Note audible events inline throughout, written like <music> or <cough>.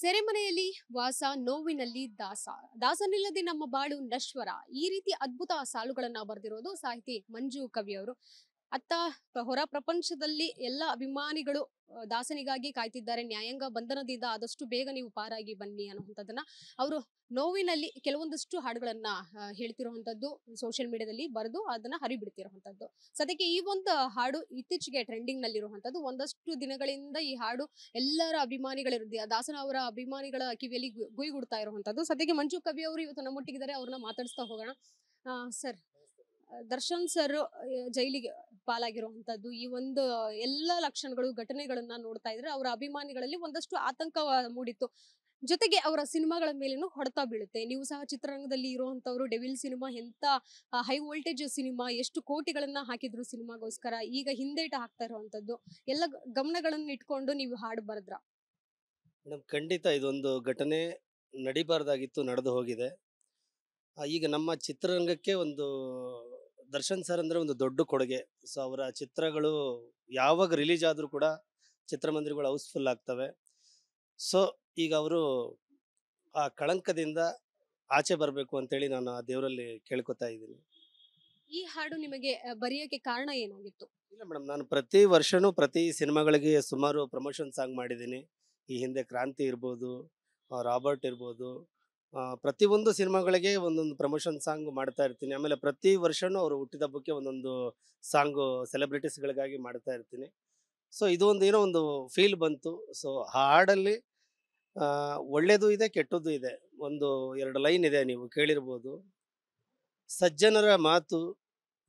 ಸೆರೆಮನೆಯಲ್ಲಿ ವಾಸ ನೋವಿನಲ್ಲಿ ದಾಸ ದಾಸನಿಲ್ಲದೆ ನಮ್ಮ ಬಾಳು ನಶ್ವರ ಈ ರೀತಿ ಅದ್ಭುತ ಸಾಲುಗಳನ್ನ ಬರೆದಿರೋದು ಸಾಹಿತಿ ಮಂಜು ಕವಿ ಅವರು ಅತ್ತ ಹೊರ ಪ್ರಪಂಚದಲ್ಲಿ ಎಲ್ಲ ಅಭಿಮಾನಿಗಳು ದಾಸನಿಗಾಗಿ ಕಾಯ್ತಿದ್ದಾರೆ ನ್ಯಾಯಾಂಗ ಬಂಧನದಿಂದ ಆದಷ್ಟು ಬೇಗ ನೀವು ಪಾರಾಗಿ ಬನ್ನಿ ಅನ್ನುವಂಥದ್ದನ್ನ ಅವರು ನೋವಿನಲ್ಲಿ ಕೆಲವೊಂದಷ್ಟು ಹಾಡುಗಳನ್ನ ಹೇಳ್ತಿರುವಂಥದ್ದು ಸೋಷಿಯಲ್ ಮೀಡಿಯಾದಲ್ಲಿ ಬರೆದು ಅದನ್ನ ಹರಿಬಿಡ್ತಿರುವಂತದ್ದು ಸದ್ಯಕ್ಕೆ ಈ ಒಂದು ಹಾಡು ಇತ್ತೀಚೆಗೆ ಟ್ರೆಂಡಿಂಗ್ ನಲ್ಲಿರುವಂತದ್ದು ಒಂದಷ್ಟು ದಿನಗಳಿಂದ ಈ ಹಾಡು ಎಲ್ಲರ ಅಭಿಮಾನಿಗಳ ದಾಸನ ಅವರ ಅಭಿಮಾನಿಗಳ ಕಿವಿಯಲ್ಲಿ ಗುಯ್ಗುಡ್ತಾ ಇರುವಂಥದ್ದು ಸದ್ಯಕ್ಕೆ ಮಂಜು ಕವಿ ಅವರು ಇವತ್ತು ನಮ್ಮೊಟ್ಟಿಗಿದ್ದಾರೆ ಅವ್ರನ್ನ ಮಾತಾಡಿಸ್ತಾ ಹೋಗೋಣ ಸರ್ ದರ್ಶನ್ ಸರ್ ಜೈಲಿಗೆ ಪಾಲಾಗಿರುವಂತದ್ದು ಈ ಒಂದು ಎಲ್ಲ ಲಕ್ಷಣಗಳು ಘಟನೆಗಳನ್ನ ನೋಡ್ತಾ ಇದ್ರೆ ಅವರ ಅಭಿಮಾನಿಗಳಲ್ಲಿ ಒಂದಷ್ಟು ಆತಂಕ ಮೂಡಿತ್ತು ಜೊತೆಗೆ ಅವರ ಸಿನಿಮಾಗಳ ಮೇಲೂ ಹೊಡೆತ ಬೀಳುತ್ತೆ ನೀವು ಸಹ ಚಿತ್ರರಂಗದಲ್ಲಿ ಇರುವಂತವ್ರು ಡೆವಿಲ್ ಸಿನಿಮಾ ಎಂತ ಹೈ ವೋಲ್ಟೇಜ್ ಸಿನಿಮಾ ಎಷ್ಟು ಕೋಟಿಗಳನ್ನ ಹಾಕಿದ್ರು ಸಿನಿಮಾಗೋಸ್ಕರ ಈಗ ಹಿಂದೇಟ ಹಾಕ್ತಾ ಇರುವಂತದ್ದು ಎಲ್ಲ ಗಮನಗಳನ್ನ ಇಟ್ಕೊಂಡು ನೀವು ಹಾಡು ಬರದ್ರ ಖಂಡಿತ ಇದೊಂದು ಘಟನೆ ನಡಿಬಾರ್ದಾಗಿತ್ತು ನಡೆದು ಹೋಗಿದೆ ಈಗ ನಮ್ಮ ಚಿತ್ರರಂಗಕ್ಕೆ ಒಂದು ದರ್ಶನ್ ಸರ್ ಅಂದರೆ ಒಂದು ದೊಡ್ಡ ಕೊಡುಗೆ ಸೊ ಅವರ ಚಿತ್ರಗಳು ಯಾವಾಗ ರಿಲೀಸ್ ಆದರೂ ಕೂಡ ಚಿತ್ರಮಂದಿರಗಳು ಹೌಸ್ಫುಲ್ ಆಗ್ತವೆ ಸೊ ಈಗ ಅವರು ಆ ಕಳಂಕದಿಂದ ಆಚೆ ಬರಬೇಕು ಅಂತೇಳಿ ನಾನು ಆ ದೇವರಲ್ಲಿ ಕೇಳ್ಕೊತಾ ಇದ್ದೀನಿ ಈ ಹಾಡು ನಿಮಗೆ ಬರೆಯೋಕೆ ಕಾರಣ ಏನಾಗಿತ್ತು ಇಲ್ಲ ಮೇಡಮ್ ನಾನು ಪ್ರತಿ ವರ್ಷನೂ ಪ್ರತಿ ಸಿನಿಮಾಗಳಿಗೆ ಸುಮಾರು ಪ್ರಮೋಷನ್ ಸಾಂಗ್ ಮಾಡಿದ್ದೀನಿ ಈ ಹಿಂದೆ ಕ್ರಾಂತಿ ಇರ್ಬೋದು ರಾಬರ್ಟ್ ಇರ್ಬೋದು ಪ್ರತಿಯೊಂದು ಸಿನಿಮಾಗಳಿಗೆ ಒಂದೊಂದು ಪ್ರಮೋಷನ್ ಸಾಂಗ್ ಮಾಡ್ತಾ ಇರ್ತೀನಿ ಆಮೇಲೆ ಪ್ರತಿ ವರ್ಷವೂ ಅವರು ಹುಟ್ಟಿದ ಹಬ್ಬಕ್ಕೆ ಒಂದೊಂದು ಸಾಂಗು ಸೆಲೆಬ್ರಿಟೀಸ್ಗಳಿಗಾಗಿ ಮಾಡ್ತಾ ಇರ್ತೀನಿ ಸೊ ಇದು ಒಂದು ಏನೋ ಒಂದು ಫೀಲ್ ಬಂತು ಸೊ ಹಾಡಲ್ಲಿ ಒಳ್ಳೆಯದು ಇದೆ ಕೆಟ್ಟದ್ದು ಇದೆ ಒಂದು ಎರಡು ಲೈನ್ ಇದೆ ನೀವು ಕೇಳಿರ್ಬೋದು ಸಜ್ಜನರ ಮಾತು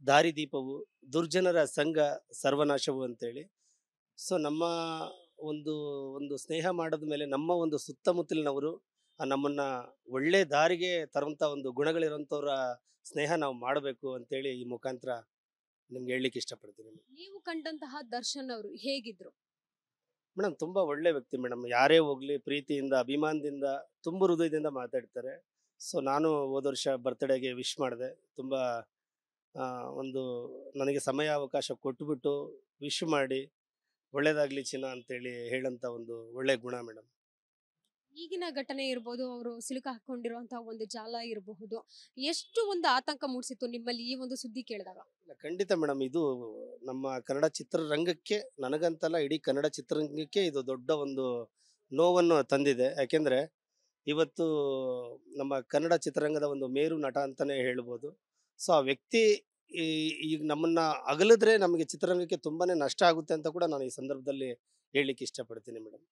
ದಾರಿದೀಪವು ದುರ್ಜನರ ಸಂಘ ಸರ್ವನಾಶವು ಅಂತೇಳಿ ಸೊ ನಮ್ಮ ಒಂದು ಒಂದು ಸ್ನೇಹ ಮಾಡಿದ ಮೇಲೆ ನಮ್ಮ ಒಂದು ಸುತ್ತಮುತ್ತಲಿನವರು ನಮ್ಮನ್ನ ಒಳ್ಳೆ ದಾರಿಗೆ ತರುವಂಥ ಒಂದು ಗುಣಗಳಿರುವಂತವ್ರ ಸ್ನೇಹ ನಾವು ಮಾಡಬೇಕು ಅಂತೇಳಿ ಈ ಮುಖಾಂತರ ನಿಮ್ಗೆ ಹೇಳಲಿಕ್ಕೆ ಇಷ್ಟಪಡ್ತೀನಿ ನೀವು ಕಂಡಂತಹ ದರ್ಶನ್ ಅವರು ಹೇಗಿದ್ರು ಮೇಡಮ್ ತುಂಬಾ ಒಳ್ಳೆ ವ್ಯಕ್ತಿ ಮೇಡಮ್ ಯಾರೇ ಹೋಗ್ಲಿ ಪ್ರೀತಿಯಿಂದ ಅಭಿಮಾನದಿಂದ ತುಂಬ ಹೃದಯದಿಂದ ಮಾತಾಡ್ತಾರೆ ಸೊ ನಾನು ಹೋದ ವರ್ಷ ಬರ್ತ್ಡೇಗೆ ವಿಶ್ ಮಾಡಿದೆ ತುಂಬ ಒಂದು ನನಗೆ ಸಮಯ ಅವಕಾಶ ಕೊಟ್ಟುಬಿಟ್ಟು ವಿಶ್ ಮಾಡಿ ಒಳ್ಳೇದಾಗ್ಲಿ ಚಿನ್ನ ಅಂತೇಳಿ ಹೇಳಂತ ಒಂದು ಒಳ್ಳೆ ಗುಣ ಮೇಡಮ್ ಈಗಿನ ಘಟನೆ ಇರಬಹುದು ಅವರು ಸಿಲುಕ ಹಾಕೊಂಡಿರುವಂತಹ ಒಂದು ಜಾಲ ಇರಬಹುದು ಎಷ್ಟು ಒಂದು ಆತಂಕ ಮೂಡಿಸಿತ್ತು ನಿಮ್ಮಲ್ಲಿ ಈ ಒಂದು ಸುದ್ದಿ ಕೇಳಿದಾಗ ಖಂಡಿತ ಮೇಡಮ್ ಇದು ನಮ್ಮ ಕನ್ನಡ ಚಿತ್ರರಂಗಕ್ಕೆ ನನಗಂತಲ್ಲ ಇಡೀ ಕನ್ನಡ ಚಿತ್ರರಂಗಕ್ಕೆ ಇದು ದೊಡ್ಡ ಒಂದು ನೋವನ್ನು ತಂದಿದೆ ಯಾಕೆಂದ್ರೆ ಇವತ್ತು ನಮ್ಮ ಕನ್ನಡ ಚಿತ್ರರಂಗದ ಒಂದು ಮೇರು ನಟ ಅಂತಾನೆ ಹೇಳ್ಬೋದು ಸೊ ಆ ವ್ಯಕ್ತಿ ಈ- ಈಗ ನಮ್ಮನ್ನ ಅಗಲಿದ್ರೆ ನಮಗೆ ಚಿತ್ರರಂಗಕ್ಕೆ ತುಂಬಾನೇ ನಷ್ಟ ಆಗುತ್ತೆ ಅಂತ ಕೂಡ ನಾನು ಈ ಸಂದರ್ಭದಲ್ಲಿ ಹೇಳಲಿಕ್ಕೆ ಇಷ್ಟಪಡ್ತೀನಿ ಮೇಡಮ್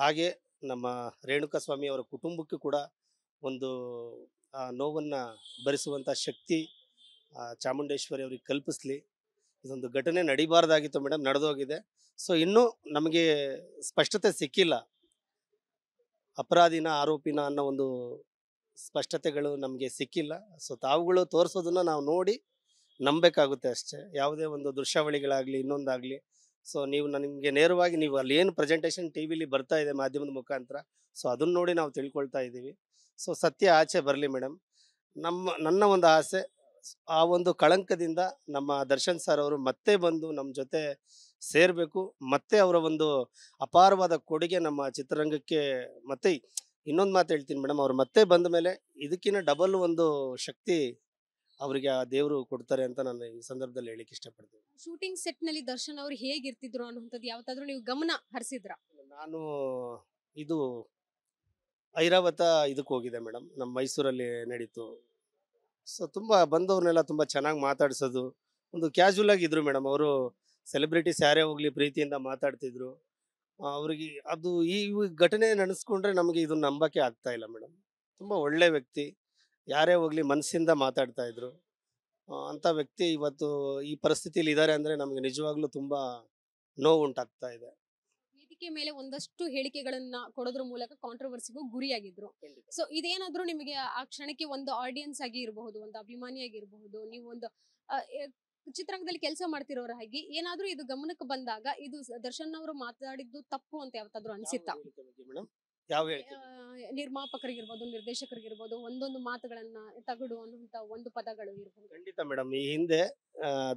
ಹಾಗೆ ನಮ್ಮ ರೇಣುಕಾಸ್ವಾಮಿ ಅವರ ಕುಟುಂಬಕ್ಕೂ ಕೂಡ ಒಂದು ನೋವನ್ನು ಭರಿಸುವಂಥ ಶಕ್ತಿ ಚಾಮುಂಡೇಶ್ವರಿ ಅವರಿಗೆ ಕಲ್ಪಿಸ್ಲಿ ಇದೊಂದು ಘಟನೆ ನಡಿಬಾರ್ದಾಗಿತ್ತು ಮೇಡಮ್ ನಡೆದೋಗಿದೆ ಸೊ ಇನ್ನೂ ನಮಗೆ ಸ್ಪಷ್ಟತೆ ಸಿಕ್ಕಿಲ್ಲ ಅಪರಾಧಿನ ಆರೋಪಿನ ಅನ್ನೋ ಒಂದು ಸ್ಪಷ್ಟತೆಗಳು ನಮಗೆ ಸಿಕ್ಕಿಲ್ಲ ಸೊ ತಾವುಗಳು ತೋರಿಸೋದನ್ನು ನಾವು ನೋಡಿ ನಂಬಬೇಕಾಗುತ್ತೆ ಅಷ್ಟೇ ಯಾವುದೇ ಒಂದು ದೃಶ್ಯಾವಳಿಗಳಾಗಲಿ ಇನ್ನೊಂದಾಗಲಿ ಸೊ ನೀವು ನಿಮಗೆ ನೇರವಾಗಿ ನೀವು ಅಲ್ಲಿ ಏನು ಪ್ರೆಸೆಂಟೇಷನ್ ಟಿ ವಿಲಿ ಬರ್ತಾ ಇದೆ ಮಾಧ್ಯಮದ ಮುಖಾಂತರ ಸೊ ಅದನ್ನು ನೋಡಿ ನಾವು ತಿಳ್ಕೊಳ್ತಾ ಇದ್ದೀವಿ ಸೊ ಸತ್ಯ ಆಚೆ ಬರಲಿ ಮೇಡಮ್ ನಮ್ಮ ನನ್ನ ಒಂದು ಆಸೆ ಆ ಒಂದು ಕಳಂಕದಿಂದ ನಮ್ಮ ದರ್ಶನ್ ಸರ್ ಅವರು ಮತ್ತೆ ಬಂದು ನಮ್ಮ ಜೊತೆ ಸೇರಬೇಕು ಮತ್ತೆ ಅವರ ಒಂದು ಅಪಾರವಾದ ಕೊಡುಗೆ ನಮ್ಮ ಚಿತ್ರರಂಗಕ್ಕೆ ಮತ್ತೆ ಇನ್ನೊಂದು ಮಾತು ಹೇಳ್ತೀನಿ ಮೇಡಮ್ ಅವ್ರು ಮತ್ತೆ ಬಂದ ಮೇಲೆ ಇದಕ್ಕಿಂತ ಡಬಲ್ ಒಂದು ಶಕ್ತಿ ಅವರಿಗೆ ಆ ದೇವರು ಕೊಡ್ತಾರೆ ಅಂತ ನಾನು ಈ ಸಂದರ್ಭದಲ್ಲಿ ಹೇಳಿಕ್ಕೆ ಇಷ್ಟಪಡ್ತೀನಿ ಶೂಟಿಂಗ್ ಸೆಟ್ ನಲ್ಲಿ ದರ್ಶನ್ ಅವರು ಹೇಗಿರ್ತಿದ್ರು ಅನ್ನುವಂಥದ್ದು ಯಾವತ್ತಾದ್ರೂ ನೀವು ಗಮನ ಹರಿಸಿದ್ರ ನಾನು ಇದು ಐರಾವತ ಇದಕ್ಕೆ ಹೋಗಿದೆ ಮೇಡಮ್ ನಮ್ಮ ಮೈಸೂರಲ್ಲಿ ನಡೀತು ಸೊ ತುಂಬ ಬಂದವ್ರನ್ನೆಲ್ಲ ತುಂಬ ಚೆನ್ನಾಗಿ ಮಾತಾಡಿಸೋದು ಒಂದು ಕ್ಯಾಶುವಲ್ ಆಗಿದ್ರು ಮೇಡಮ್ ಅವರು ಸೆಲೆಬ್ರಿಟೀಸ್ ಯಾರೇ ಹೋಗಲಿ ಪ್ರೀತಿಯಿಂದ ಮಾತಾಡ್ತಿದ್ರು ಅವ್ರಿಗೆ ಅದು ಈ ಘಟನೆ ನಡೆಸ್ಕೊಂಡ್ರೆ ನಮಗೆ ಇದು ನಂಬಕ್ಕೆ ಆಗ್ತಾ ಇಲ್ಲ ಮೇಡಮ್ ತುಂಬ ಒಳ್ಳೆ ವ್ಯಕ್ತಿ ಯಾರೇ ಹೋಗ್ಲಿ ಮನಸ್ಸಿಂದ ಮಾತಾಡ್ತಾ ಇದ್ರು ಅಂಥ ವ್ಯಕ್ತಿ ಇವತ್ತು ಈ ಪರಿಸ್ಥಿತಿಯಲ್ಲಿ ಇದ್ದಾರೆ ಅಂದರೆ ನಮಗೆ ನಿಜವಾಗ್ಲೂ ತುಂಬ ನೋವು ಉಂಟಾಗ್ತಾ ಇದೆ ವೇದಿಕೆ ಮೇಲೆ ಒಂದಷ್ಟು ಹೇಳಿಕೆಗಳನ್ನ ಕೊಡೋದ್ರ ಮೂಲಕ ಕಾಂಟ್ರವರ್ಸಿಗೂ ಗುರಿಯಾಗಿದ್ರು ಸೊ ಇದೇನಾದ್ರೂ ನಿಮಗೆ ಆ ಕ್ಷಣಕ್ಕೆ ಒಂದು ಆಡಿಯನ್ಸ್ ಆಗಿ ಇರಬಹುದು ಒಂದು ಅಭಿಮಾನಿಯಾಗಿರಬಹುದು ನೀವು ಒಂದು ಚಿತ್ರರಂಗದಲ್ಲಿ ಕೆಲಸ ಮಾಡ್ತಿರೋರ ಹಾಗೆ ಏನಾದ್ರೂ ಇದು ಗಮನಕ್ಕೆ ಬಂದಾಗ ಇದು ದರ್ಶನ್ ಅವರು ಮಾತಾಡಿದ್ದು ತಪ್ಪು ಅಂತ ಯಾವತ್ತಾದ್ರೂ ಮೇಡಮ್ ಯಾವ ನಿರ್ಮಾಪಕರಿಗಿರ್ಬೋದು ನಿರ್ದೇಶಕರಿಗಿರ್ಬೋದು ಒಂದೊಂದು ಮಾತುಗಳನ್ನ ತಗಡು ಅನ್ನುವಂತ ಒಂದು ಪದಗಳು ಇರ್ಬೋದು ಖಂಡಿತ ಮೇಡಮ್ ಈ ಹಿಂದೆ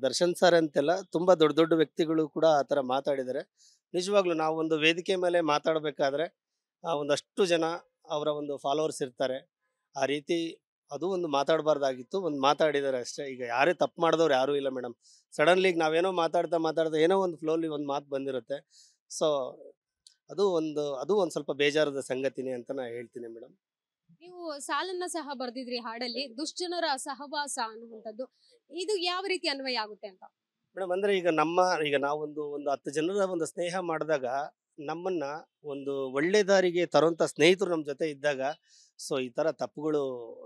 ದರ್ಶನ್ ಸರ್ ಅಂತೆಲ್ಲ ತುಂಬಾ ದೊಡ್ಡ ದೊಡ್ಡ ವ್ಯಕ್ತಿಗಳು ಕೂಡ ಆತರ ಮಾತಾಡಿದಾರೆ ನಿಜವಾಗ್ಲು ನಿಜವಾಗ್ಲೂ ನಾವು ಒಂದು ವೇದಿಕೆ ಮೇಲೆ ಮಾತಾಡಬೇಕಾದ್ರೆ ಒಂದಷ್ಟು ಜನ ಅವರ ಒಂದು ಫಾಲೋವರ್ಸ್ ಇರ್ತಾರೆ ಆ ರೀತಿ ಅದು ಒಂದು ಮಾತಾಡಬಾರ್ದಾಗಿತ್ತು ಒಂದು ಮಾತಾಡಿದಾರೆ ಅಷ್ಟೇ ಈಗ ಯಾರೇ ತಪ್ಪು ಮಾಡಿದವ್ರು ಯಾರೂ ಇಲ್ಲ ಮೇಡಮ್ ಸಡನ್ಲಿ ಈಗ ನಾವೇನೋ ಮಾತಾಡ್ತಾ ಮಾತಾಡ್ತಾ ಏನೋ ಒಂದು ಫ್ಲೋಲಿ ಒಂದು ಮಾತು ಬಂದಿರುತ್ತೆ ಸೊ ಅದು ಒಂದು ಅದು ಒಂದು ಸ್ವಲ್ಪ ಬೇಜಾರದ ಸಂಗತಿನೇ ಅಂತ ನಾ ಹೇಳ್ತೀನಿ ಮೇಡಮ್ ನೀವು ಸಾಲನ್ನ ಸಹ ಬರ್ದಿದ್ರಿ ಹಾಡಲ್ಲಿ ದುಶ್ಚನರ ಸಹವಾಸ ಅನ್ನುವಂಥದ್ದು ಇದು ಯಾವ ರೀತಿ ಅನ್ವಯ ಆಗುತ್ತೆ ಅಂತ ಮೇಡಮ್ ಅಂದ್ರೆ ಈಗ ನಮ್ಮ ಈಗ ನಾವೊಂದು ಒಂದು ಹತ್ತು ಜನರ ಒಂದು ಸ್ನೇಹ ಮಾಡಿದಾಗ ನಮ್ಮನ್ನ ಒಂದು ಒಳ್ಳೆ ದಾರಿಗೆ ತರುವಂತ ಸ್ನೇಹಿತರು ನಮ್ಮ ಜೊತೆ ಇದ್ದಾಗ ಸೊ ಈ ತರ ತಪ್ಪುಗಳು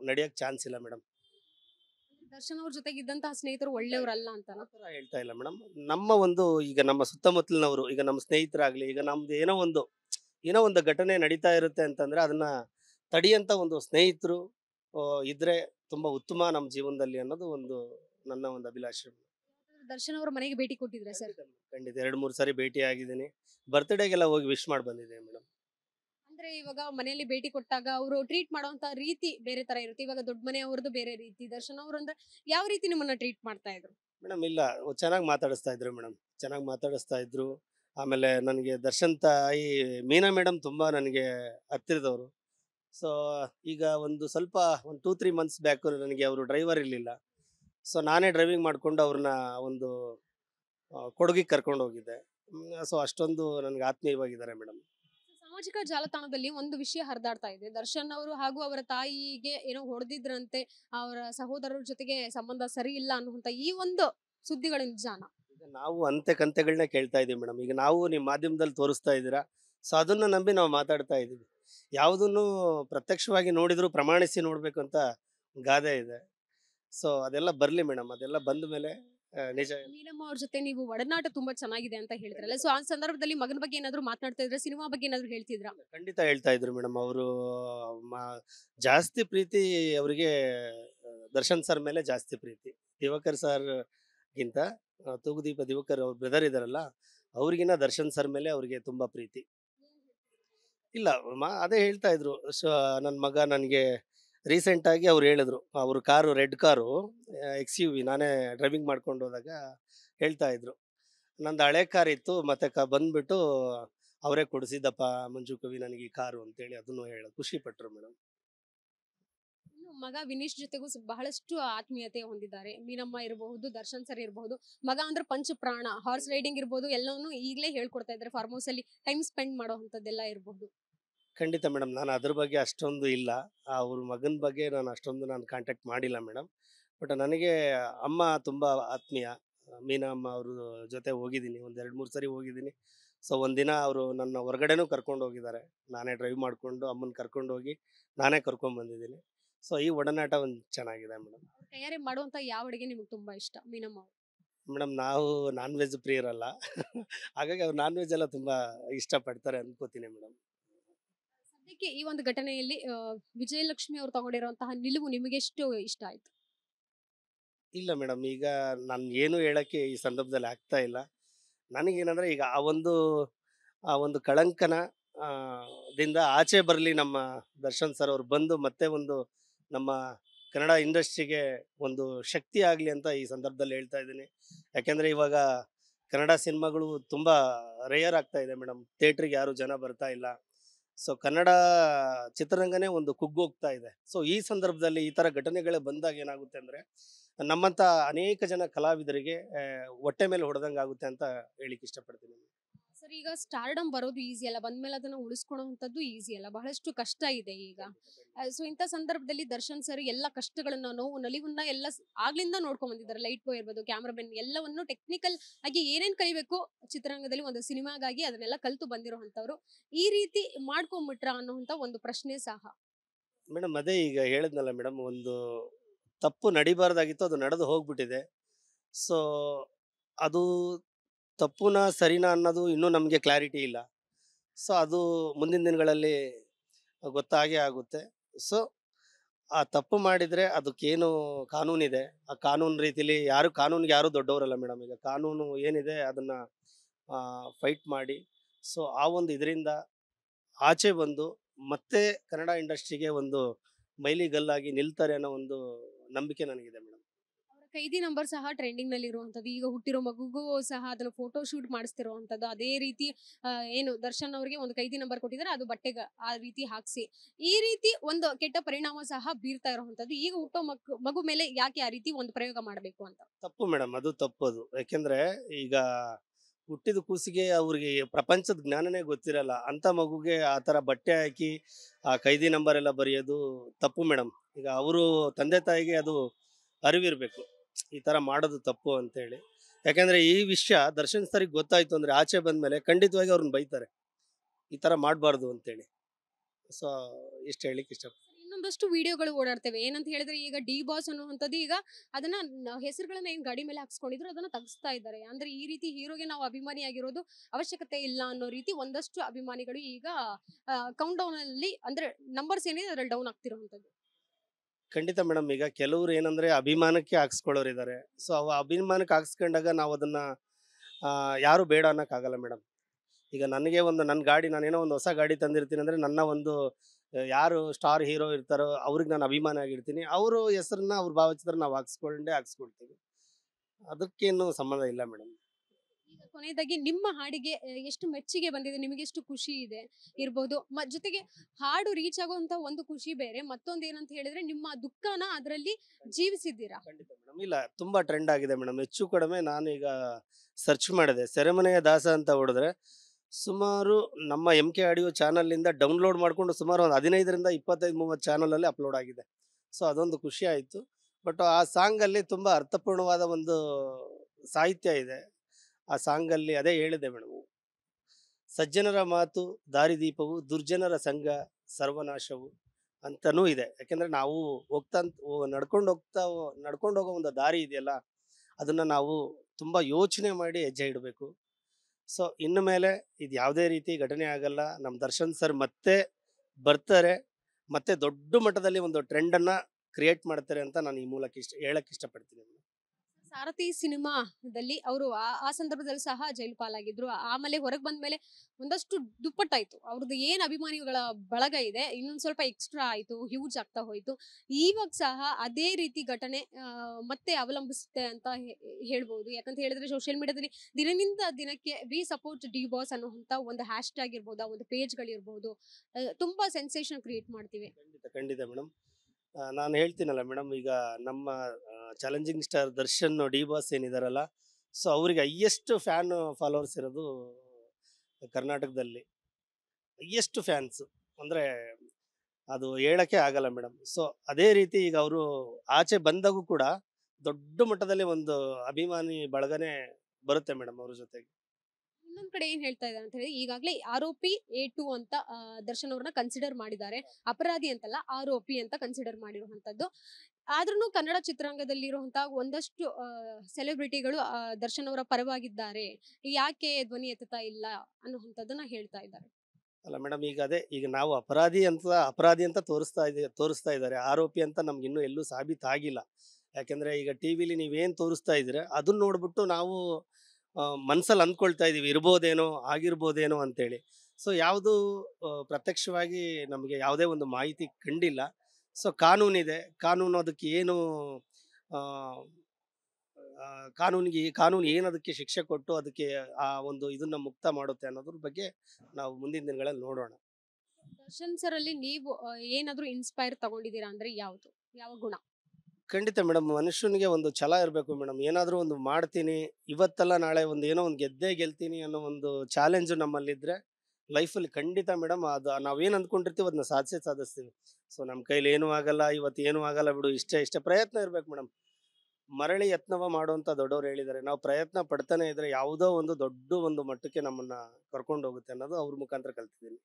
ನಡೆಯಕ್ ಚಾನ್ಸ್ ಇಲ್ಲ ಮೇಡಮ್ ದರ್ಶನ್ ಅವ್ರ ಇದ್ದಂತಹ ಸ್ನೇಹಿತರು ಒಳ್ಳೆಯವರಲ್ಲ ಅಂತ ಥರ ಹೇಳ್ತಾ ಇಲ್ಲ ಮೇಡಮ್ ನಮ್ಮ ಒಂದು ಈಗ ನಮ್ಮ ಸುತ್ತಮುತ್ತಲಿನವರು ಈಗ ನಮ್ಮ ಸ್ನೇಹಿತರಾಗ್ಲಿ ಈಗ ನಮ್ದು ಏನೋ ಒಂದು ಏನೋ ಒಂದು ಘಟನೆ ನಡೀತಾ ಇರುತ್ತೆ ಅಂತಂದ್ರೆ ಅದನ್ನ ತಡಿಯಂತ ಒಂದು ಸ್ನೇಹಿತರು ಇದ್ರೆ ತುಂಬಾ ಉತ್ತಮ ನಮ್ಮ ಜೀವನದಲ್ಲಿ ಅನ್ನೋದು ಒಂದು ನನ್ನ ಒಂದು ಅಭಿಲಾಷೆ ದರ್ಶನ್ ಅವರು ಮನೆಗೆ ಭೇಟಿ ಕೊಟ್ಟಿದ್ರೆ ಸರ್ ಖಂಡಿತ ಎರಡು ಮೂರು ಸಾರಿ ಭೇಟಿ ಆಗಿದ್ದೀನಿ ಬರ್ತ್ಡೇಗೆಲ್ಲ ಹೋಗಿ ವಿಶ್ ಮಾಡಿ ಬಂದಿದ್ದೀನಿ ಮೇಡಮ್ ಅಂದ್ರೆ ಇವಾಗ ಮನೆಯಲ್ಲಿ ಭೇಟಿ ಕೊಟ್ಟಾಗ ಅವರು ಟ್ರೀಟ್ ಮಾಡುವಂತ ರೀತಿ ಬೇರೆ ತರ ಇರುತ್ತೆ ಇವಾಗ ದೊಡ್ಡ ಮನೆ ಬೇರೆ ರೀತಿ ದರ್ಶನ್ ಅವ್ರು ಅಂದ್ರೆ ಯಾವ ರೀತಿ ನಿಮ್ಮನ್ನ ಟ್ರೀಟ್ ಮಾಡ್ತಾ ಇದ್ರು ಮೇಡಮ್ ಇಲ್ಲ ಚೆನ್ನಾಗಿ ಮಾತಾಡಿಸ್ತಾ ಇದ್ರು ಮೇಡಮ್ ಚೆನ್ನಾಗಿ ಮಾತಾಡಿಸ್ತಾ ಇದ್ರು ಆಮೇಲೆ ನನಗೆ ದರ್ಶನ್ ತಾಯಿ ಮೀನಾ ಮೇಡಮ್ ತುಂಬಾ ನನಗೆ ಹತ್ತಿರದವರು ಸೊ ಈಗ ಒಂದು ಸ್ವಲ್ಪ ಒಂದು ಟೂ ತ್ರೀ ಮಂತ್ಸ್ ಬ್ಯಾಕ್ ನನಗೆ ಅವರು ಡ್ರೈವರ್ ಇರಲಿಲ್ಲ ಸೊ ನಾನೇ ಡ್ರೈವಿಂಗ್ ಮಾಡಿಕೊಂಡು ಅವ್ರನ್ನ ಒಂದು ಕೊಡಗಿಗೆ ಕರ್ಕೊಂಡು ಹೋಗಿದ್ದೆ ಸೊ ಅಷ್ಟೊಂದು ನನಗೆ ಆತ್ಮೀಯವಾಗಿದ್ದಾರೆ ಮೇಡಮ್ ಸಾಮಾಜಿಕ ಜಾಲತಾಣದಲ್ಲಿ ಒಂದು ವಿಷಯ ಹರಿದಾಡ್ತಾ ಇದೆ ದರ್ಶನ್ ಅವರು ಹಾಗೂ ಅವರ ತಾಯಿಗೆ ಏನೋ ಹೊಡೆದಿದ್ರಂತೆ ಅವರ ಸಹೋದರರ ಜೊತೆಗೆ ಸಂಬಂಧ ಸರಿ ಇಲ್ಲ ಅನ್ನುವಂತ ಈ ಒಂದು ಸುದ್ದಿಗಳ ನಿಜಾನ ನಾವು ಅಂತೆ ಕಂತೆಗಳನ್ನ ಕೇಳ್ತಾ ಇದೀವಿ ಮೇಡಮ್ ಈಗ ನಾವು ನಿಮ್ಮ ಮಾಧ್ಯಮದಲ್ಲಿ ತೋರಿಸ್ತಾ ಇದ್ದೀರಾ ಸೊ ಅದನ್ನ ನಂಬಿ ನಾವು ಮಾತಾಡ್ತಾ ಇದೀವಿ ಯಾವುದನ್ನು ಪ್ರತ್ಯಕ್ಷವಾಗಿ ನೋಡಿದ್ರು ಪ್ರಮಾಣಿಸಿ ನೋಡ್ಬೇಕು ಅಂತ ಗಾದೆ ಇದೆ ಸೊ ಅದೆಲ್ಲ ಬರ್ಲಿ ಮೇಡಮ್ ಅದೆಲ್ಲ ಬಂದ ಮೇಲೆ ನಿಜ ನೀಲಮ್ಮ ಅವ್ರ ಜೊತೆ ನೀವು ಒಡನಾಟ ತುಂಬಾ ಚೆನ್ನಾಗಿದೆ ಅಂತ ಹೇಳ್ತಾರಲ್ಲ ಸೊ ಆ ಸಂದರ್ಭದಲ್ಲಿ ಮಗನ ಬಗ್ಗೆ ಏನಾದ್ರು ಮಾತನಾಡ್ತಾ ಇದ್ರೆ ಸಿನಿಮಾ ಬಗ್ಗೆ ಏನಾದ್ರು ಹೇಳ್ತಿದ್ರಾ ಖಂಡಿತ ಹೇಳ್ತಾ ಇದ್ರು ಮೇಡಮ್ ಅವರು ಜಾಸ್ತಿ ಪ್ರೀತಿ ಅವರಿಗೆ ದರ್ಶನ್ ಸರ್ ಮೇಲೆ ಜಾಸ್ತಿ ಪ್ರೀತಿ ದಿವಕರ್ ಸರ್ ಗಿಂತ ತೂಗುದೀಪ ದಿವಕರ್ ಅವ್ರ ಬ್ರದರ್ ಇದಾರಲ್ಲ ಅವ್ರಿಗಿನ್ನ ದರ್ಶನ್ ಸರ್ ಮೇಲೆ ಅವ್ರಿಗೆ ತುಂಬಾ ಪ್ರೀತಿ ಇಲ್ಲ ಅದೇ ಹೇಳ್ತಾ ಇದ್ರು ನನ್ನ ಮಗ ನನಗೆ ರೀಸೆಂಟಾಗಿ ಅವ್ರು ಹೇಳಿದ್ರು ಅವ್ರ car red car X U V ನಾನೇ ಡ್ರೈವಿಂಗ್ ಮಾಡ್ಕೊಂಡು ಹೋದಾಗ ಹೇಳ್ತಾ ಇದ್ರು ನಂದು ಹಳೆ ಕಾರ್ ಇತ್ತು ಮತ್ತೆ ಕ ಬಂದ್ಬಿಟ್ಟು ಅವರೇ ಕೊಡಿಸಿದ್ದಪ್ಪ ಮಂಜು ಕವಿ ನನಗೆ ಈ ಕಾರು ಅಂತೇಳಿ ಅದನ್ನು ಹೇಳ ಖುಷಿ ಪಟ್ಟರು ಮೇಡಮ್ ಮಗ ವಿನೀಶ್ ಜೊತೆಗೂ ಬಹಳಷ್ಟು ಆತ್ಮೀಯತೆ ಹೊಂದಿದ್ದಾರೆ ಮೀನಮ್ಮ ಇರಬಹುದು ದರ್ಶನ್ ಸರ್ ಇರಬಹುದು ಮಗ ಅಂದ್ರೆ ಪಂಚ ಪ್ರಾಣ ಹಾರ್ಸ್ ರೈಡಿಂಗ್ ಇರಬಹುದು ಎಲ್ಲವನ್ನೂ ಈಗಲೇ ಹೇಳ್ಕೊಡ್ತಾ ಇದ್ದಾರೆ ಫಾರ್ಮ್ ಹೌಸ್ ಅಲ್ಲಿ ಟೈಮ್ ಸ್ಪೆಂಡ್ ಅಂತದ್ದೆಲ್ಲ ಇರಬಹುದು ಖಂಡಿತ ಮೇಡಮ್ ನಾನು ಅದ್ರ ಬಗ್ಗೆ ಅಷ್ಟೊಂದು ಇಲ್ಲ ಅವ್ರ ಮಗನ ಬಗ್ಗೆ ನಾನು ಅಷ್ಟೊಂದು ನಾನು ಕಾಂಟ್ಯಾಕ್ಟ್ ಮಾಡಿಲ್ಲ ಮೇಡಮ್ ಬಟ್ ನನಗೆ ಅಮ್ಮ ತುಂಬ ಆತ್ಮೀಯ ಮೀನಾ ಅಮ್ಮ ಅವ್ರ ಜೊತೆ ಹೋಗಿದ್ದೀನಿ ಒಂದು ಎರಡು ಮೂರು ಸರಿ ಹೋಗಿದ್ದೀನಿ ಸೊ ಒಂದಿನ ಅವರು ನನ್ನ ಹೊರಗಡೆನೂ ಕರ್ಕೊಂಡು ಹೋಗಿದ್ದಾರೆ ನಾನೇ ಡ್ರೈವ್ ಮಾಡಿಕೊಂಡು ಅಮ್ಮನ ಕರ್ಕೊಂಡು ಹೋಗಿ ನಾನೇ ಕರ್ಕೊಂಡು ಬಂದಿದ್ದೀನಿ ಸೊ ಈ ಒಡನಾಟ ಒಂದು ಚೆನ್ನಾಗಿದೆ ಮೇಡಮ್ ತಯಾರಿ ಮಾಡುವಂತ ಯಾವ ಅಡುಗೆ ನಿಮ್ಗೆ ತುಂಬಾ ಇಷ್ಟ ಮೀನಮ್ಮ ಮೇಡಮ್ ನಾವು ನಾನ್ ವೆಜ್ ಪ್ರಿಯರಲ್ಲ <laughs> ಹಾಗಾಗಿ ಅವ್ರು ನಾನ್ ವೆಜ್ ಎಲ್ಲ ತುಂಬ ಇಷ್ಟಪಡ್ತಾರೆ ಅನ್ಕೋತೀನಿ ಮೇಡಮ್ ಅದಕ್ಕೆ ಈ ಒಂದು ಘಟನೆಯಲ್ಲಿ ವಿಜಯಲಕ್ಷ್ಮಿ ಅವರು ತಗೊಂಡಿರುವಂತಹ ನಿಲುವು ನಿಮಗೆ ಎಷ್ಟು ಇಷ್ಟ ಆಯ್ತು ಇಲ್ಲ ಮೇಡಮ್ ಈಗ ನಾನು ಏನು ಹೇಳಕ್ಕೆ ಈ ಸಂದರ್ಭದಲ್ಲಿ ಆಗ್ತಾ ಇಲ್ಲ ನನಗೇನಂದ್ರೆ ಈಗ ಆ ಒಂದು ಆ ಒಂದು ಕಳಂಕನ ದಿಂದ ಆಚೆ ಬರಲಿ ನಮ್ಮ ದರ್ಶನ್ ಸರ್ ಅವ್ರು ಬಂದು ಮತ್ತೆ ಒಂದು ನಮ್ಮ ಕನ್ನಡ ಇಂಡಸ್ಟ್ರಿಗೆ ಒಂದು ಶಕ್ತಿ ಆಗಲಿ ಅಂತ ಈ ಸಂದರ್ಭದಲ್ಲಿ ಹೇಳ್ತಾ ಇದ್ದೀನಿ ಯಾಕೆಂದರೆ ಇವಾಗ ಕನ್ನಡ ಸಿನಿಮಾಗಳು ತುಂಬ ರೇಯರ್ ಆಗ್ತಾ ಇದೆ ಮೇಡಮ್ ಥಿಯೇಟ್ರಿಗೆ ಯಾರು ಜನ ಬರ್ತಾ ಇಲ್ಲ ಸೊ ಕನ್ನಡ ಚಿತ್ರರಂಗನೇ ಒಂದು ಕುಗ್ಗೋಗ್ತಾ ಇದೆ ಸೊ ಈ ಸಂದರ್ಭದಲ್ಲಿ ಈ ಥರ ಘಟನೆಗಳೇ ಬಂದಾಗ ಏನಾಗುತ್ತೆ ಅಂದರೆ ನಮ್ಮಂಥ ಅನೇಕ ಜನ ಕಲಾವಿದರಿಗೆ ಹೊಟ್ಟೆ ಮೇಲೆ ಹೊಡೆದಂಗೆ ಆಗುತ್ತೆ ಅಂತ ಹೇಳಿಕ್ಕೆ ಇಷ್ಟಪಡ್ತೀನಿ ಸರ್ ಈಗ ಸ್ಟಾರ್ಡಮ್ ಬರೋದು ಈಸಿ ಅಲ್ಲ ಬಂದ ಮೇಲೆ ಅದನ್ನ ಉಳಿಸ್ಕೊಳ್ಳುವಂಥದ್ದು ಈಸಿ ಅಲ್ಲ ಬಹಳಷ್ಟು ಕಷ್ಟ ಇದೆ ಈಗ ಸೊ ಇಂಥ ಸಂದರ್ಭದಲ್ಲಿ ದರ್ಶನ್ ಸರ್ ಎಲ್ಲ ಕಷ್ಟಗಳನ್ನ ನೋವು ನಲಿವನ್ನ ಎಲ್ಲ ಆಗ್ಲಿಂದ ನೋಡ್ಕೊಂಡ್ ಬಂದಿದ್ದಾರೆ ಲೈಟ್ ಬಾಯ್ ಇರ್ಬೋದು ಕ್ಯಾಮ್ರಾಮನ್ ಎಲ್ಲವನ್ನು ಟೆಕ್ನಿಕಲ್ ಆಗಿ ಏನೇನ್ ಕಲಿಬೇಕು ಚಿತ್ರರಂಗದಲ್ಲಿ ಒಂದು ಸಿನಿಮಾಗಾಗಿ ಅದನ್ನೆಲ್ಲ ಕಲಿತು ಬಂದಿರುವಂತವ್ರು ಈ ರೀತಿ ಮಾಡ್ಕೊಂಬಿಟ್ರ ಅನ್ನುವಂತ ಒಂದು ಪ್ರಶ್ನೆ ಸಹ ಮೇಡಮ್ ಅದೇ ಈಗ ಹೇಳಿದ್ನಲ್ಲ ಮೇಡಮ್ ಒಂದು ತಪ್ಪು ನಡಿಬಾರ್ದಾಗಿತ್ತು ಅದು ನಡೆದು ಹೋಗ್ಬಿಟ್ಟಿದೆ ಸೊ ಅದು ತಪ್ಪುನ ಸರಿನಾ ಅನ್ನೋದು ಇನ್ನೂ ನಮಗೆ ಕ್ಲಾರಿಟಿ ಇಲ್ಲ ಸೊ ಅದು ಮುಂದಿನ ದಿನಗಳಲ್ಲಿ ಗೊತ್ತಾಗೇ ಆಗುತ್ತೆ ಸೊ ಆ ತಪ್ಪು ಮಾಡಿದರೆ ಅದಕ್ಕೇನು ಕಾನೂನಿದೆ ಆ ಕಾನೂನು ರೀತಿಲಿ ಯಾರು ಕಾನೂನಿಗೆ ಯಾರೂ ದೊಡ್ಡವರಲ್ಲ ಮೇಡಮ್ ಈಗ ಕಾನೂನು ಏನಿದೆ ಅದನ್ನು ಫೈಟ್ ಮಾಡಿ ಸೊ ಆ ಒಂದು ಇದರಿಂದ ಆಚೆ ಬಂದು ಮತ್ತೆ ಕನ್ನಡ ಇಂಡಸ್ಟ್ರಿಗೆ ಒಂದು ಮೈಲಿಗಲ್ಲಾಗಿ ನಿಲ್ತಾರೆ ಅನ್ನೋ ಒಂದು ನಂಬಿಕೆ ನನಗಿದೆ ಮೇಡಮ್ ಕೈದಿ ನಂಬರ್ ಸಹ ಟ್ರೆಂಡಿಂಗ್ ನಲ್ಲಿ ಇರುವಂತದ್ದು ಈಗ ಹುಟ್ಟಿರೋ ಮಗುಗೂ ಸಹ ಅದನ್ನ ಫೋಟೋ ಶೂಟ್ ಮಾಡಿಸ್ತಿರುವಂತದ್ದು ಅದೇ ರೀತಿ ಏನು ದರ್ಶನ್ ಅವರಿಗೆ ಒಂದು ಕೈದಿ ನಂಬರ್ ಕೊಟ್ಟಿದ್ದಾರೆ ಅದು ಬಟ್ಟೆಗೆ ಆ ರೀತಿ ಹಾಕ್ಸಿ ಈ ರೀತಿ ಒಂದು ಕೆಟ್ಟ ಪರಿಣಾಮ ಸಹ ಬೀರ್ತಾ ಇರುವಂತದ್ದು ಈಗ ಹುಟ್ಟೋ ಮಗು ಮೇಲೆ ಯಾಕೆ ಆ ರೀತಿ ಒಂದು ಪ್ರಯೋಗ ಮಾಡಬೇಕು ಅಂತ ತಪ್ಪು ಮೇಡಮ್ ಅದು ತಪ್ಪದು ಯಾಕೆಂದ್ರೆ ಈಗ ಹುಟ್ಟಿದ ಕೂಸಿಗೆ ಅವ್ರಿಗೆ ಪ್ರಪಂಚದ ಜ್ಞಾನನೇ ಗೊತ್ತಿರಲ್ಲ ಅಂತ ಮಗುಗೆ ಆ ತರ ಬಟ್ಟೆ ಹಾಕಿ ಆ ಖೈದಿ ನಂಬರ್ ಎಲ್ಲ ಬರೆಯೋದು ತಪ್ಪು ಮೇಡಮ್ ಈಗ ಅವರು ತಂದೆ ತಾಯಿಗೆ ಅದು ಅರಿವಿರಬೇಕು ಈ ತರ ಮಾಡೋದು ತಪ್ಪು ಅಂತೇಳಿ ಯಾಕಂದ್ರೆ ಈ ವಿಷಯ ದರ್ಶನ್ ಸರಿ ಗೊತ್ತಾಯಿತು ಅಂದರೆ ಆಚೆ ಬಂದ ಮೇಲೆ ಖಂಡಿತವಾಗಿ ಅವ್ರನ್ನ ಬೈತಾರೆ ಈ ಥರ ಮಾಡಬಾರ್ದು ಅಂತೇಳಿ ಸೊ ಇಷ್ಟು ಹೇಳಲಿಕ್ಕೆ ಇಷ್ಟಪಡ್ತೀನಿ ಇನ್ನೊಂದಷ್ಟು ವಿಡಿಯೋಗಳು ಓಡಾಡ್ತೇವೆ ಏನಂತ ಹೇಳಿದ್ರೆ ಈಗ ಡಿ ಬಾಸ್ ಅನ್ನುವಂಥದ್ದು ಈಗ ಅದನ್ನ ಹೆಸರುಗಳನ್ನ ಏನ್ ಗಾಡಿ ಮೇಲೆ ಹಾಕ್ಸ್ಕೊಂಡಿದ್ರು ಅದನ್ನ ತಗ್ಸ್ತಾ ಇದ್ದಾರೆ ಅಂದ್ರೆ ಈ ರೀತಿ ಹೀರೋಗೆ ನಾವು ಅಭಿಮಾನಿ ಆಗಿರೋದು ಅವಶ್ಯಕತೆ ಇಲ್ಲ ಅನ್ನೋ ರೀತಿ ಒಂದಷ್ಟು ಅಭಿಮಾನಿಗಳು ಈಗ ಕೌಂಟ್ ಡೌನ್ ಅಲ್ಲಿ ಅಂದ್ರೆ ನಂಬರ್ಸ್ ಏನಿದೆ ಅದ್ರಲ್ಲಿ ಡೌನ್ ಆಗ್ತಿರುವಂತದ್ದು ಖಂಡಿತ ಮೇಡಮ್ ಈಗ ಕೆಲವರು ಏನಂದ್ರೆ ಅಭಿಮಾನಕ್ಕೆ ಹಾಕ್ಸ್ಕೊಳ್ಳೋರು ಇದ್ದಾರೆ ಸೊ ಅವ ಅಭಿಮಾನಕ್ಕೆ ಹಾಕ್ಸ್ಕೊಂಡಾಗ ನಾವು ಅದನ್ನ ಯಾರು ಬೇಡ ಅನ್ನೋಕ್ಕಾಗಲ್ಲ ಮೇಡಮ್ ಈಗ ನನಗೆ ಒಂದು ನನ್ನ ಗಾಡಿ ನಾನೇನೋ ಒಂದು ಹೊಸ ಗಾಡಿ ತಂದಿರ್ತೀನಿ ಅಂದ್ರೆ ನನ್ನ ಒಂದು ಯಾರು ಸ್ಟಾರ್ ಹೀರೋ ಇರ್ತಾರೋ ಅವ್ರಿಗೆ ನಾನು ಅಭಿಮಾನ ಆಗಿರ್ತೀನಿ ಅವರು ಹೆಸರನ್ನ ಅವ್ರ ಭಾವಚಿತ್ರ ನಾವು ಹಾಕ್ಸ್ಕೊಂಡೇ ಹಾಕ್ಸ್ಕೊಳ್ತೀವಿ ಅದಕ್ಕೇನು ಸಂಬಂಧ ಇಲ್ಲ ಮೇಡಮ್ ಕೊನೆಯದಾಗಿ ನಿಮ್ಮ ಹಾಡಿಗೆ ಎಷ್ಟು ಮೆಚ್ಚುಗೆ ಬಂದಿದೆ ನಿಮಗೆ ಎಷ್ಟು ಖುಷಿ ಇದೆ ಇರ್ಬೋದು ಮ ಜೊತೆಗೆ ಹಾಡು ರೀಚ್ ಆಗುವಂತ ಒಂದು ಖುಷಿ ಬೇರೆ ಮತ್ತೊಂದು ಏನಂತ ಹೇಳಿದ್ರೆ ನಿಮ್ಮ ದುಃಖನ ಅದರಲ್ಲಿ ಜೀವಿಸಿದ್ದೀರಾ ಖಂಡಿತ ಮೇಡಮ್ ಇಲ್ಲ ತುಂಬಾ ಟ್ರೆಂಡ್ ಆಗಿದೆ ಮೇಡಮ್ ಹೆಚ್ಚು ಕಡಿಮೆ ನಾನು ಈಗ ಸರ್ಚ್ ಮಾಡಿದೆ ಸೆರೆಮನೆಯ ದಾಸ ಅಂತ ಹೊಡೆದ್ರೆ ಸುಮಾರು ನಮ್ಮ ಎಂ ಕೆ ಆಡಿಯೋ ಚಾನಲ್ನಿಂದ ಡೌನ್ಲೋಡ್ ಮಾಡಿಕೊಂಡು ಸುಮಾರು ಒಂದು ಹದಿನೈದರಿಂದ ಇಪ್ಪತ್ತೈದು ಮೂವತ್ತು ಚಾನಲಲ್ಲಿ ಅಪ್ಲೋಡ್ ಆಗಿದೆ ಸೊ ಅದೊಂದು ಖುಷಿ ಆಯಿತು ಬಟ್ ಆ ಸಾಂಗಲ್ಲಿ ತುಂಬಾ ಅರ್ಥಪೂರ್ಣವಾದ ಒಂದು ಸಾಹಿತ್ಯ ಇದೆ ಆ ಸಾಂಗಲ್ಲಿ ಅದೇ ಹೇಳಿದೆ ಮೇಡಮ್ ಸಜ್ಜನರ ಮಾತು ದಾರಿದೀಪವು ದುರ್ಜನರ ಸಂಘ ಸರ್ವನಾಶವು ಅಂತನೂ ಇದೆ ಯಾಕೆಂದರೆ ನಾವು ಹೋಗ್ತಾ ನಡ್ಕೊಂಡು ಹೋಗ್ತಾ ನಡ್ಕೊಂಡು ಹೋಗೋ ಒಂದು ದಾರಿ ಇದೆಯಲ್ಲ ಅದನ್ನು ನಾವು ತುಂಬ ಯೋಚನೆ ಮಾಡಿ ಹೆಜ್ಜೆ ಇಡಬೇಕು ಸೊ ಇನ್ನು ಮೇಲೆ ಇದು ಯಾವುದೇ ರೀತಿ ಘಟನೆ ಆಗಲ್ಲ ನಮ್ಮ ದರ್ಶನ್ ಸರ್ ಮತ್ತೆ ಬರ್ತಾರೆ ಮತ್ತೆ ದೊಡ್ಡ ಮಟ್ಟದಲ್ಲಿ ಒಂದು ಟ್ರೆಂಡನ್ನು ಕ್ರಿಯೇಟ್ ಮಾಡ್ತಾರೆ ಅಂತ ನಾನು ಈ ಮೂಲಕ ಇಷ್ಟ ಹೇಳಕ್ಕೆ ಇಷ್ಟಪಡ್ತೀನಿ ಸಾರಥಿ ಸಿನಿಮಾದಲ್ಲಿ ಅವರು ಆ ಸಂದರ್ಭದಲ್ಲಿ ಸಹ ಜೈಲು ಪಾಲಾಗಿದ್ರು ಆಮೇಲೆ ಹೊರಗೆ ಬಂದ ಮೇಲೆ ಒಂದಷ್ಟು ದುಪ್ಪಟ್ಟಾಯ್ತು ಅವ್ರದ್ದು ಏನು ಅಭಿಮಾನಿಗಳ ಬಳಗ ಇದೆ ಇನ್ನೊಂದು ಸ್ವಲ್ಪ ಎಕ್ಸ್ಟ್ರಾ ಆಯ್ತು ಹ್ಯೂಜ್ ಆಗ್ತಾ ಹೋಯಿತು ಇವಾಗ ಸಹ ಅದೇ ರೀತಿ ಘಟನೆ ಮತ್ತೆ ಅವಲಂಬಿಸುತ್ತೆ ಅಂತ ಹೇಳ್ಬೋದು ಯಾಕಂತ ಹೇಳಿದ್ರೆ ಸೋಷಿಯಲ್ ಮೀಡಿಯಾದಲ್ಲಿ ದಿನದಿಂದ ದಿನಕ್ಕೆ ವಿ ಸಪೋರ್ಟ್ ಡಿ ಬಾಸ್ ಅನ್ನುವಂಥ ಒಂದು ಹ್ಯಾಶ್ ಟ್ಯಾಗ್ ಇರ್ಬೋದು ಒಂದು ಪೇಜ್ಗಳಿರ್ಬೋದು ತುಂಬಾ ಸೆನ್ಸೇಷನ್ ಕ್ರಿಯೇಟ್ ಮಾಡ್ತೀವಿ ಖಂಡಿತ ಮೇಡಮ್ ನಾನು ಹೇಳ್ತೀನಲ್ಲ ಮೇಡಮ್ ಈಗ ನಮ್ಮ challenging star Darshan D boss ಏನಿದಾರಲ್ಲ ಸೊ ಅವ್ರಿಗೆ ಹೈಯೆಸ್ಟ್ ಫ್ಯಾನ್ ಫಾಲೋವರ್ಸ್ ಇರೋದು ಕರ್ನಾಟಕದಲ್ಲಿ ಹೈಯೆಸ್ಟ್ ಫ್ಯಾನ್ಸ್ ಅಂದರೆ ಅದು ಹೇಳೋಕ್ಕೆ ಆಗಲ್ಲ ಮೇಡಮ್ ಸೊ ಅದೇ ರೀತಿ ಈಗ ಅವರು ಆಚೆ ಬಂದಾಗೂ ಕೂಡ ದೊಡ್ಡ ಮಟ್ಟದಲ್ಲಿ ಒಂದು ಅಭಿಮಾನಿ ಬಳಗನೆ ಬರುತ್ತೆ ಮೇಡಮ್ ಅವ್ರ ಜೊತೆಗೆ ಇನ್ನೊಂದ್ ಕಡೆ ಏನ್ ಹೇಳ್ತಾ ಇದ್ದಾರೆ ಅಂತ ಹೇಳಿ ಈಗಾಗಲೇ ಆರೋಪಿ ಎ ಟು ಅಂತ ದರ್ಶನ್ ಅವ್ರನ್ನ ಕನ್ಸಿಡರ್ ಮಾಡಿದ್ದಾರೆ ಅಪರಾಧಿ ಅಂತಲ್ಲ ಆರೋಪಿ ಅಂತ ಕನ್ಸಿಡರ್ ಮಾಡಿರುವಂತದ್ದು ಆದ್ರೂ ಕನ್ನಡ ಇರುವಂತ ಒಂದಷ್ಟು ಸೆಲೆಬ್ರಿಟಿಗಳು ದರ್ಶನ್ ಅವರ ಪರವಾಗಿದ್ದಾರೆ ಯಾಕೆ ಧ್ವನಿ ಎತ್ತುತ್ತಾ ಇಲ್ಲ ಅನ್ನುವಂಥದ್ದನ್ನ ಹೇಳ್ತಾ ಇದ್ದಾರೆ ಅಲ್ಲ ಮೇಡಮ್ ಈಗ ಅದೇ ಈಗ ನಾವು ಅಪರಾಧಿ ಅಂತ ಅಪರಾಧಿ ಅಂತ ತೋರಿಸ್ತಾ ಇದೆ ತೋರಿಸ್ತಾ ಇದ್ದಾರೆ ಆರೋಪಿ ಅಂತ ನಮ್ಗೆ ಇನ್ನೂ ಎಲ್ಲೂ ಸಾಬೀತಾಗಿಲ್ಲ ಯಾಕೆಂದ್ರೆ ಈಗ ಟಿ ವಿಲಿ ನೀವೇನು ತೋರಿಸ್ತಾ ಇದ್ರೆ ಅದನ್ನ ನೋಡ್ಬಿಟ್ಟು ನಾವು ಮನಸ್ಸಲ್ಲಿ ಅಂದ್ಕೊಳ್ತಾ ಇದ್ದೀವಿ ಇರ್ಬೋದೇನೋ ಆಗಿರ್ಬೋದೇನೋ ಅಂತೇಳಿ ಸೊ ಯಾವುದು ಪ್ರತ್ಯಕ್ಷವಾಗಿ ನಮಗೆ ಯಾವುದೇ ಒಂದು ಮಾಹಿತಿ ಕಂಡಿಲ್ಲ ಸೊ ಕಾನೂನಿದೆ ಕಾನೂನು ಅದಕ್ಕೆ ಏನು ಕಾನೂನಿಗೆ ಕಾನೂನು ಏನು ಅದಕ್ಕೆ ಶಿಕ್ಷೆ ಕೊಟ್ಟು ಅದಕ್ಕೆ ಆ ಒಂದು ಇದನ್ನ ಮುಕ್ತ ಮಾಡುತ್ತೆ ಅನ್ನೋದ್ರ ಬಗ್ಗೆ ನಾವು ಮುಂದಿನ ದಿನಗಳಲ್ಲಿ ನೋಡೋಣ ದರ್ಶನ್ ಸರ್ ಅಲ್ಲಿ ನೀವು ಏನಾದರೂ ಇನ್ಸ್ಪೈರ್ ತಗೊಂಡಿದ್ದೀರಾ ಅಂದ್ರೆ ಯಾವುದು ಯಾವ ಗುಣ ಖಂಡಿತ ಮೇಡಮ್ ಮನುಷ್ಯನಿಗೆ ಒಂದು ಛಲ ಇರಬೇಕು ಮೇಡಮ್ ಏನಾದರೂ ಒಂದು ಮಾಡ್ತೀನಿ ಇವತ್ತಲ್ಲ ನಾಳೆ ಒಂದು ಏನೋ ಒಂದು ಗೆದ್ದೇ ಗೆಲ್ತೀನಿ ಅನ್ನೋ ಒಂದು ಚಾಲೆಂಜು ನಮ್ಮಲ್ಲಿದ್ದರೆ ಲೈಫಲ್ಲಿ ಖಂಡಿತ ಮೇಡಮ್ ಅದು ನಾವೇನು ಅಂದ್ಕೊಂಡಿರ್ತೀವಿ ಅದನ್ನ ಸಾಧಿಸಿ ಸಾಧಿಸ್ತೀವಿ ಸೊ ನಮ್ಮ ಕೈಲಿ ಏನೂ ಆಗಲ್ಲ ಇವತ್ತು ಏನೂ ಆಗಲ್ಲ ಬಿಡು ಇಷ್ಟೇ ಇಷ್ಟೇ ಪ್ರಯತ್ನ ಇರಬೇಕು ಮೇಡಮ್ ಮರಳಿ ಯತ್ನವ ಮಾಡುವಂಥ ದೊಡ್ಡವರು ಹೇಳಿದ್ದಾರೆ ನಾವು ಪ್ರಯತ್ನ ಪಡ್ತಾನೆ ಇದ್ರೆ ಯಾವುದೋ ಒಂದು ದೊಡ್ಡ ಒಂದು ಮಟ್ಟಕ್ಕೆ ನಮ್ಮನ್ನ ಕರ್ಕೊಂಡು ಹೋಗುತ್ತೆ ಅನ್ನೋದು ಅವ್ರ ಮುಖಾಂತರ ಕಲ್ತಿದ್ದೀನಿ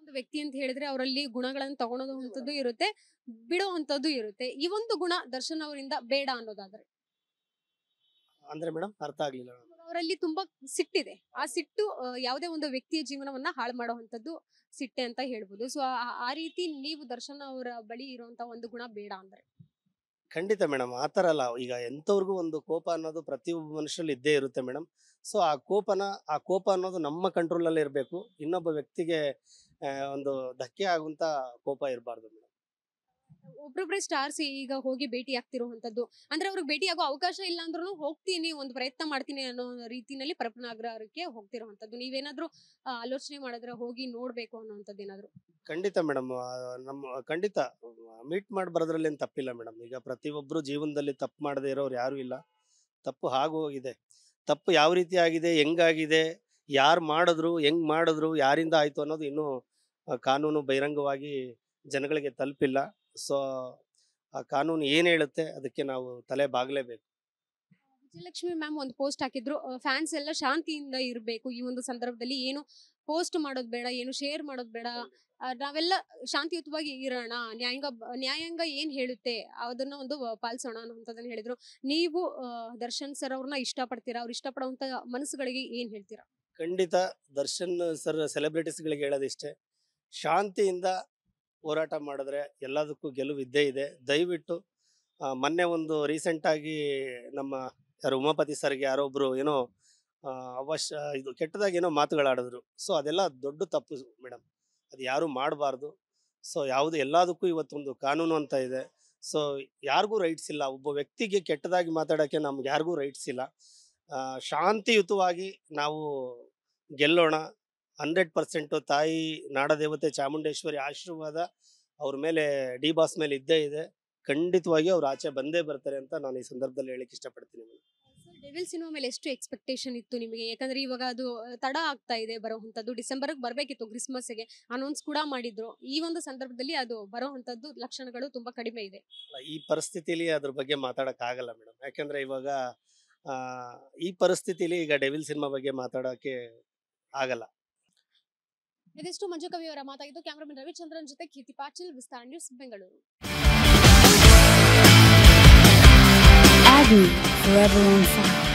ಒಂದು ವ್ಯಕ್ತಿ ಅಂತ ಹೇಳಿದ್ರೆ ಅವರಲ್ಲಿ ಗುಣಗಳನ್ನು ತಗೊಳೋದು ಇರುತ್ತೆ ಬಿಡುವಂಥದ್ದು ಇರುತ್ತೆ ಈ ಒಂದು ಗುಣ ದರ್ಶನ್ ಅವರಿಂದ ಬೇಡ ಅನ್ನೋದಾದ್ರೆ ಅಂದ್ರೆ ಮೇಡಮ್ ಅರ್ಥ ಆಗ್ಲಿಲ್ಲ ಅವರಲ್ಲಿ ತುಂಬಾ ಸಿಟ್ಟಿದೆ ಆ ಸಿಟ್ಟು ಯಾವುದೇ ಒಂದು ವ್ಯಕ್ತಿಯ ಜೀವನವನ್ನ ಹಾಳು ಮಾಡುವಂತದ್ದು ಸಿಟ್ಟೆ ಅಂತ ಹೇಳ್ಬೋದು ಸೊ ಆ ರೀತಿ ನೀವು ದರ್ಶನ್ ಅವರ ಬಳಿ ಇರುವಂತ ಒಂದು ಗುಣ ಬೇಡ ಅಂದ್ರೆ ಖಂಡಿತ ಮೇಡಮ್ ಆತರ ಅಲ್ಲ ಈಗ ಎಂತವ್ರಿಗೂ ಒಂದು ಕೋಪ ಅನ್ನೋದು ಪ್ರತಿಯೊಬ್ಬ ಮನುಷ್ಯರಲ್ಲಿ ಇದ್ದೇ ಇರುತ್ತೆ ಮೇಡಮ್ ಸೊ ಆ ಕೋಪನ ಆ ಕೋಪ ಅನ್ನೋದು ನಮ್ಮ ಕಂಟ್ರೋಲ್ ಅಲ್ಲಿ ಇರಬೇಕು ಇನ್ನೊಬ್ಬ ವ್ಯಕ್ತಿಗೆ ಒಂದು ಧಕ್ಕೆ ಆಗುವಂತ ಕೋಪ ಇರಬಾರ್ದು ಮೇಡಮ್ ಒಬ್ರೊಬ್ರೆ ಸ್ಟಾರ್ಸ್ ಈಗ ಹೋಗಿ ಭೇಟಿ ಆಗ್ತಿರುವಂತದ್ದು ಅಂದ್ರೆ ಅವ್ರಿಗೆ ಭೇಟಿ ಆಗೋ ಅವಕಾಶ ಇಲ್ಲ ಅಂದ್ರೂ ಹೋಗ್ತೀನಿ ಒಂದು ಪ್ರಯತ್ನ ಮಾಡ್ತೀನಿ ಅನ್ನೋ ರೀತಿನಲ್ಲಿ ಪರಪನಾಗ್ರಹಕ್ಕೆ ಹೋಗ್ತಿರುವಂತದ್ದು ನೀವೇನಾದ್ರೂ ಆಲೋಚನೆ ಮಾಡಿದ್ರೆ ಹೋಗಿ ನೋಡ್ಬೇಕು ಅನ್ನೋಂಥದ್ದು ಏನಾದ್ರು ಖಂಡಿತ ಮೇಡಮ್ ನಮ್ಮ ಖಂಡಿತ ಮೀಟ್ ಮಾಡಿ ಬರೋದ್ರಲ್ಲಿ ಏನು ತಪ್ಪಿಲ್ಲ ಮೇಡಮ್ ಈಗ ಪ್ರತಿಯೊಬ್ಬರು ಜೀವನದಲ್ಲಿ ತಪ್ಪು ಮಾಡದೇ ಇರೋರು ಯಾರು ಇಲ್ಲ ತಪ್ಪು ಹಾಗೂ ಹೋಗಿದೆ ತಪ್ಪು ಯಾವ ರೀತಿ ಆಗಿದೆ ಹೆಂಗಾಗಿದೆ ಯಾರು ಮಾಡಿದ್ರು ಹೆಂಗ್ ಮಾಡಿದ್ರು ಯಾರಿಂದ ಆಯಿತು ಅನ್ನೋದು ಇನ್ನೂ ಕಾನೂನು ಬಹಿರಂಗವಾಗಿ ಜನಗಳಿಗೆ ತಲುಪಿಲ್ಲ ಸೊ ಆ ಕಾನೂನು ಏನು ಹೇಳುತ್ತೆ ಅದಕ್ಕೆ ನಾವು ತಲೆ ಬಾಗಲೇಬೇಕು ವಿಜಯಲಕ್ಷ್ಮಿ ಮ್ಯಾಮ್ ಒಂದು ಪೋಸ್ಟ್ ಹಾಕಿದ್ರು ಫ್ಯಾನ್ಸ್ ಎಲ್ಲ ಶಾಂತಿಯಿಂದ ಇರಬೇಕು ಈ ಒಂದು ಸಂದರ್ಭದಲ್ಲಿ ಏನು ಪೋಸ್ಟ್ ಮಾಡೋದು ಬೇಡ ಏನು ಶೇರ್ ಮಾಡೋದು ಬೇಡ ನಾವೆಲ್ಲ ಶಾಂತಿಯುತವಾಗಿ ಇರೋಣ ನ್ಯಾಯಾಂಗ ನ್ಯಾಯಾಂಗ ಏನು ಹೇಳುತ್ತೆ ಅದನ್ನ ಒಂದು ಪಾಲಿಸೋಣ ಅನ್ನುವಂಥದ್ದನ್ನು ಹೇಳಿದ್ರು ನೀವು ದರ್ಶನ್ ಸರ್ ಅವ್ರನ್ನ ಇಷ್ಟಪಡ್ತೀರಾ ಅವ್ರು ಇಷ್ಟಪಡುವಂಥ ಮನಸ್ಸುಗಳಿಗೆ ಏನು ಹೇಳ್ತೀರಾ ಖಂಡಿತ ದರ್ಶನ್ ಸರ್ ಸೆಲೆಬ್ರಿಟೀಸ್ಗಳಿಗೆ ಹೇಳೋದಿಷ್ಟೇ ಶಾಂತಿಯಿಂದ ಹೋರಾಟ ಮಾಡಿದ್ರೆ ಎಲ್ಲದಕ್ಕೂ ಗೆಲುವು ಇದ್ದೇ ಇದೆ ದಯವಿಟ್ಟು ಮೊನ್ನೆ ಒಂದು ರೀಸೆಂಟಾಗಿ ನಮ್ಮ ಯಾರು ಉಮಾಪತಿ ಸರ್ಗೆ ಯಾರೊಬ್ಬರು ಏನೋ ಅವಶ್ಯ ಇದು ಕೆಟ್ಟದಾಗಿ ಏನೋ ಮಾತುಗಳಾಡಿದ್ರು ಸೊ ಅದೆಲ್ಲ ದೊಡ್ಡ ತಪ್ಪು ಮೇಡಮ್ ಅದು ಯಾರೂ ಮಾಡಬಾರ್ದು ಸೊ ಯಾವುದು ಎಲ್ಲದಕ್ಕೂ ಇವತ್ತೊಂದು ಕಾನೂನು ಅಂತ ಇದೆ ಸೊ ಯಾರಿಗೂ ರೈಟ್ಸ್ ಇಲ್ಲ ಒಬ್ಬ ವ್ಯಕ್ತಿಗೆ ಕೆಟ್ಟದಾಗಿ ಮಾತಾಡೋಕ್ಕೆ ನಮ್ಗೆ ಯಾರಿಗೂ ರೈಟ್ಸ್ ಇಲ್ಲ ಶಾಂತಿಯುತವಾಗಿ ನಾವು ಗೆಲ್ಲೋಣ ಹಂಡ್ರೆಡ್ ಪರ್ಸೆಂಟು ತಾಯಿ ನಾಡದೇವತೆ ಚಾಮುಂಡೇಶ್ವರಿ ಆಶೀರ್ವಾದ ಅವ್ರ ಮೇಲೆ ಡಿ ಬಾಸ್ ಮೇಲೆ ಇದ್ದೇ ಇದೆ ಖಂಡಿತವಾಗಿ ಅವ್ರು ಆಚೆ ಬಂದೇ ಬರ್ತಾರೆ ಅಂತ ನಾನು ಈ ಸಂದರ್ಭದಲ್ಲಿ ಹೇಳಕ್ಕೆ ಇಷ್ಟಪಡ್ತೀನಿ ಡೆವಿಲ್ ಸಿನಿಮಾ ಮೇಲೆ ಎಷ್ಟು ಎಕ್ಸ್ಪೆಕ್ಟೇಷನ್ ಇತ್ತು ನಿಮಗೆ ಯಾಕಂದ್ರೆ ಇವಾಗ ಅದು ತಡ ಆಗ್ತಾ ಇದೆ ಬರೋಂಥದ್ದು ಡಿಸೆಂಬರ್ಗೆ ಬರಬೇಕಿತ್ತು ಕ್ರಿಸ್ಮಸ್ಗೆ ಅನೌನ್ಸ್ ಕೂಡ ಮಾಡಿದ್ರು ಈ ಒಂದು ಸಂದರ್ಭದಲ್ಲಿ ಅದು ಬರೋಂಥದ್ದು ಲಕ್ಷಣಗಳು ತುಂಬಾ ಕಡಿಮೆ ಇದೆ ಈ ಪರಿಸ್ಥಿತಿಲಿ ಅದ್ರ ಬಗ್ಗೆ ಮಾತಾಡೋಕ್ಕಾಗಲ್ಲ ಮೇಡಮ್ ಯಾಕಂದ್ರೆ ಇವಾಗ ಈ ಪರಿಸ್ಥಿತಿಲಿ ಈಗ ಡೆವಿಲ್ ಸಿನಿಮಾ ಬಗ್ಗೆ ಮಾತಾಡೋಕ್ಕೆ ಆಗಲ್ಲ ಇದಿಷ್ಟು ಮಂಜು ಕವಿ ಅವರ ಮಾತಾಗಿದ್ದು ಕ್ಯಾಮರಾಮನ್ ರವಿಚಂದ್ರನ್ ಜೊತೆ Keerthi Patil Vistara news Bengaluru forever on fire.